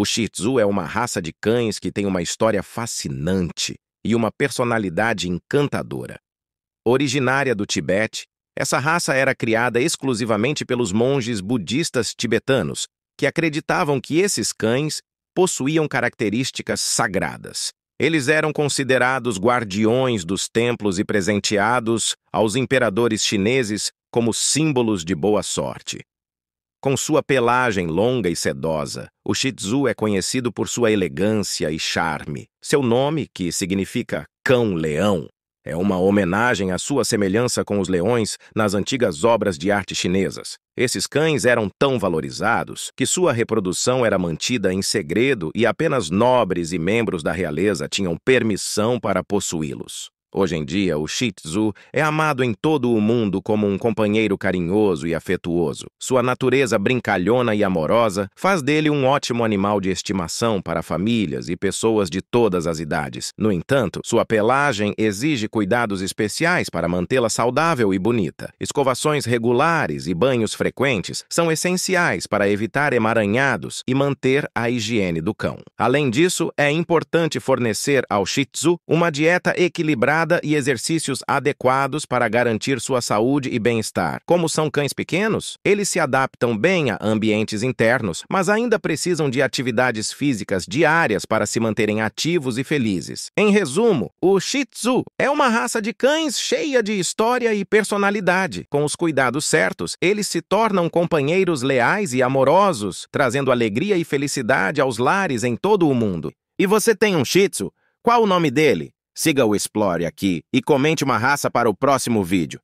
O Shih Tzu é uma raça de cães que tem uma história fascinante e uma personalidade encantadora. Originária do Tibete, essa raça era criada exclusivamente pelos monges budistas tibetanos, que acreditavam que esses cães possuíam características sagradas. Eles eram considerados guardiões dos templos e presenteados aos imperadores chineses como símbolos de boa sorte. Com sua pelagem longa e sedosa, o Shih Tzu é conhecido por sua elegância e charme. Seu nome, que significa cão-leão, é uma homenagem à sua semelhança com os leões nas antigas obras de arte chinesas. Esses cães eram tão valorizados que sua reprodução era mantida em segredo e apenas nobres e membros da realeza tinham permissão para possuí-los. Hoje em dia, o Shih Tzu é amado em todo o mundo como um companheiro carinhoso e afetuoso. Sua natureza brincalhona e amorosa faz dele um ótimo animal de estimação para famílias e pessoas de todas as idades. No entanto, sua pelagem exige cuidados especiais para mantê-la saudável e bonita. Escovações regulares e banhos frequentes são essenciais para evitar emaranhados e manter a higiene do cão. Além disso, é importante fornecer ao Shih Tzu uma dieta equilibrada e exercícios adequados para garantir sua saúde e bem-estar. Como são cães pequenos, eles se adaptam bem a ambientes internos, mas ainda precisam de atividades físicas diárias para se manterem ativos e felizes. Em resumo, o Shih Tzu é uma raça de cães cheia de história e personalidade. Com os cuidados certos, eles se tornam companheiros leais e amorosos, trazendo alegria e felicidade aos lares em todo o mundo. E você tem um Shih Tzu? Qual o nome dele? Siga o Explore aqui e comente uma raça para o próximo vídeo.